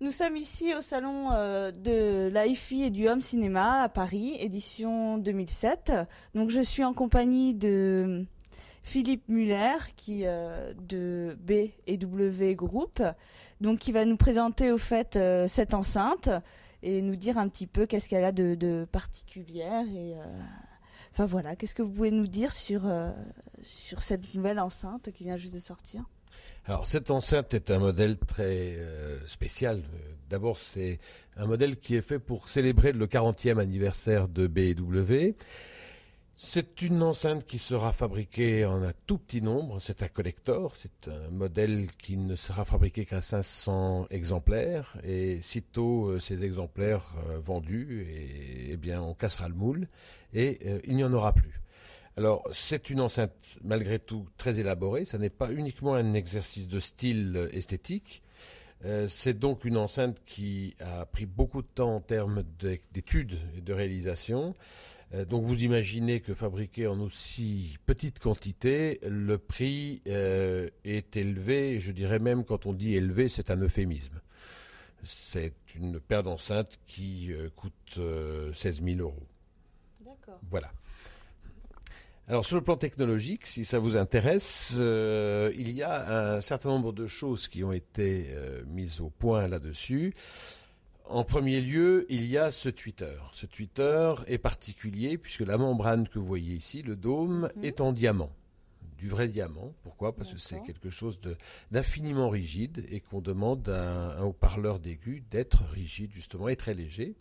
Nous sommes ici au salon euh, de la et du Homme Cinéma à Paris, édition 2007. Donc je suis en compagnie de Philippe Muller qui euh, de B&W Group, donc qui va nous présenter au fait euh, cette enceinte et nous dire un petit peu qu'est-ce qu'elle a de, de particulière et enfin voilà, qu'est-ce que vous pouvez nous dire sur sur cette nouvelle enceinte qui vient juste de sortir. Alors cette enceinte est un modèle très euh, spécial. D'abord, c'est un modèle qui est fait pour célébrer le 40e anniversaire de BW. C'est une enceinte qui sera fabriquée en un tout petit nombre. C'est un collector. C'est un modèle qui ne sera fabriqué qu'à 500 exemplaires. Et sitôt euh, ces exemplaires euh, vendus, et, eh bien, on cassera le moule et il n'y en aura plus. Alors, c'est une enceinte, malgré tout, très élaborée. Ça n'est pas uniquement un exercice de style euh, esthétique. Euh, c'est donc une enceinte qui a pris beaucoup de temps en termes d'études et de réalisation. Euh, donc vous imaginez que fabriquée en aussi petite quantité, le prix est élevé. Je dirais même quand on dit élevé, c'est un euphémisme. C'est une paire d'enceintes qui coûte 16 000 euros. D'accord. Voilà. Alors sur le plan technologique, si ça vous intéresse, euh, il y a un certain nombre de choses qui ont été euh, mises au point là-dessus. En premier lieu, il y a ce Twitter. Ce Twitter est particulier puisque la membrane que vous voyez ici, le dôme, mhm. est en diamant du vrai diamant. Pourquoi Parce que c'est quelque chose d'infiniment rigide et qu'on demande à un, un haut-parleur d'aigu d'être rigide justement et très léger.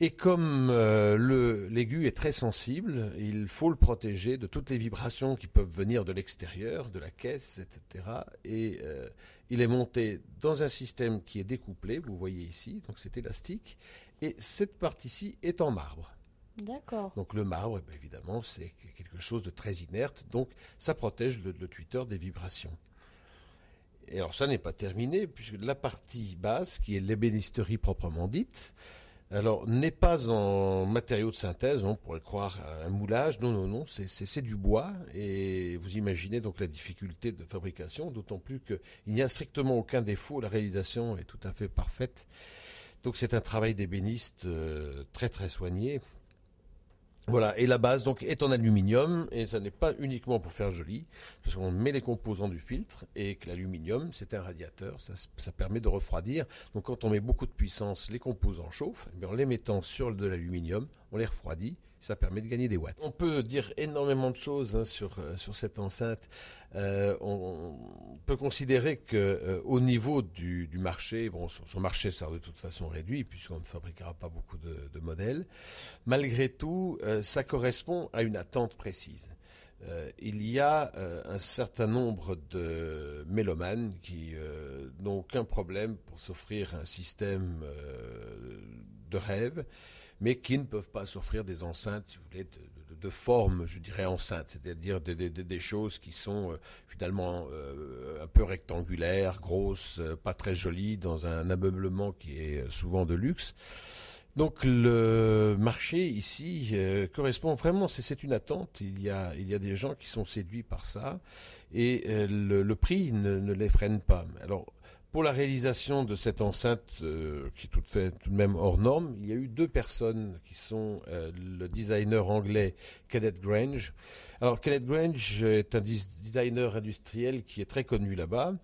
Et comme euh, l'aigu est très sensible, il faut le protéger de toutes les vibrations qui peuvent venir de l'extérieur, de la caisse, etc. Et euh, il est monté dans un système qui est découplé, vous voyez ici, donc c'est élastique. Et cette partie-ci est en marbre. D'accord. Donc le marbre, eh évidemment, c'est quelque chose de très inerte, donc ça protège le, le Twitter des vibrations. Et alors ça n'est pas terminé, puisque la partie basse, qui est l'ébénisterie proprement dite, alors, n'est pas en matériaux de synthèse, on pourrait croire un moulage. Non, non, non, c'est du bois. Et vous imaginez donc la difficulté de fabrication, d'autant plus qu'il n'y a strictement aucun défaut. La réalisation est tout à fait parfaite. Donc, c'est un travail d'ébéniste euh, très, très soigné. Voilà, et la base donc est en aluminium, et ce n'est pas uniquement pour faire joli, parce qu'on met les composants du filtre, et que l'aluminium, c'est un radiateur, ça, permet de refroidir. Donc quand on met beaucoup de puissance, les composants chauffent, et en les mettant sur de l'aluminium, on les refroidit, ça permet de gagner des watts. On peut dire énormément de choses hein, sur, euh, sur cette enceinte. Euh, on, peut considérer que euh, au niveau du, du marché, bon, son, marché sera de toute façon réduit puisqu'on ne fabriquera pas beaucoup de, modèles. Malgré tout, ça correspond à une attente précise. il y a un certain nombre de mélomanes qui n'ont aucun problème pour s'offrir un système de rêve mais qui ne peuvent pas s'offrir des enceintes, si vous voulez, de, forme, je dirais, enceinte, c'est-à-dire des, choses qui sont euh, finalement euh, un peu rectangulaires, grosses, euh, pas très jolies, dans un ameublement qui est souvent de luxe. Donc le marché ici correspond vraiment, c'est une attente, il y, a, des gens qui sont séduits par ça et le, prix ne, ne les freine pas. Alors pour la réalisation de cette enceinte, euh, qui est tout, fait, de même hors norme, il y a eu deux personnes qui sont euh, le designer anglais Kenneth Grange. Alors Kenneth Grange est un designer industriel qui est très connu là-bas,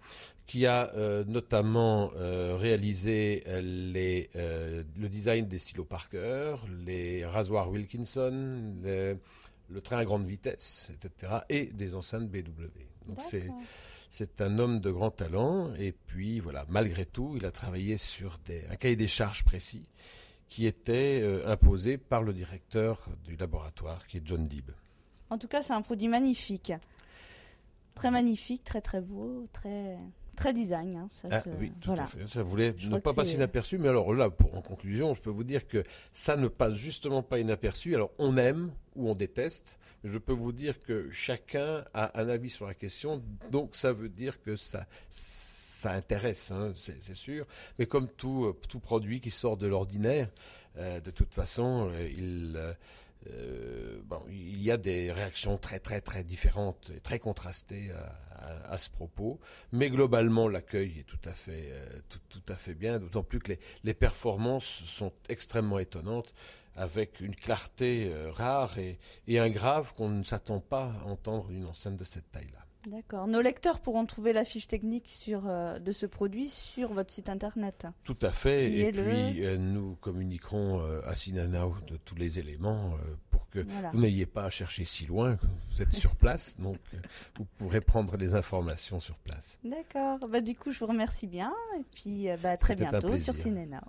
qui a euh, notamment réalisé les, le design des stylos Parker, les rasoirs Wilkinson, le train à grande vitesse, etc., et des enceintes BW. Donc c'est c'est un homme de grand talent et puis voilà, malgré tout, il a travaillé sur des, un cahier des charges précis qui était euh, imposé par le directeur du laboratoire qui est John Deeb. En tout cas, c'est un produit magnifique. Très magnifique, très très beau, très très design. Hein, ça, ah Ça voulait ne pas passer inaperçu, mais alors là, pour, en conclusion, je peux vous dire que ça ne passe justement pas inaperçu. Alors on aime ou on déteste. Je peux vous dire que chacun a un avis sur la question, donc ça veut dire que ça, ça intéresse, hein, c'est sûr. Mais comme tout, euh, tout produit qui sort de l'ordinaire, euh, de toute façon, euh, il, euh, il y a des réactions très très très différentes et très contrastées à, ce propos, mais globalement l'accueil est tout à fait euh, tout, à fait bien, d'autant plus que les, performances sont extrêmement étonnantes avec une clarté euh, rare et, et un grave qu'on ne s'attend pas à entendre une enceinte de cette taille-là. D'accord. Nos lecteurs pourront trouver la fiche technique euh, de ce produit sur votre site internet. Tout à fait. et puis, euh, nous communiquerons euh, à Sinanao de tous les éléments pour que vous n'ayez pas à chercher si loin. Vous êtes sur place, donc vous pourrez prendre les informations sur place. D'accord. Bah, du coup, je vous remercie bien. Et puis, bah, à très bientôt sur Sinanao.